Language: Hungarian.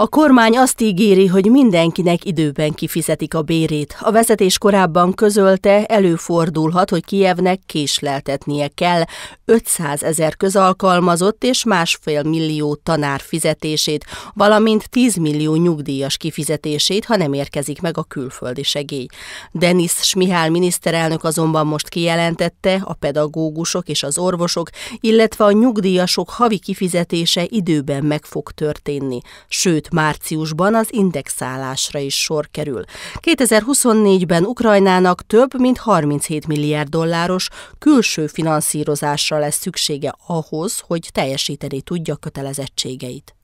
A kormány azt ígéri, hogy mindenkinek időben kifizetik a bérét. A vezetés korábban közölte, előfordulhat, hogy Kijevnek késleltetnie kell 500 ezer közalkalmazott és másfél millió tanár fizetését, valamint 10 millió nyugdíjas kifizetését, ha nem érkezik meg a külföldi segély. Denis Smihál miniszterelnök azonban most kijelentette, a pedagógusok és az orvosok, illetve a nyugdíjasok havi kifizetése időben meg fog történni. Sőt, márciusban az indexálásra is sor kerül. 2024-ben Ukrajnának több mint 37 milliárd dolláros külső finanszírozásra lesz szüksége ahhoz, hogy teljesíteni tudja kötelezettségeit.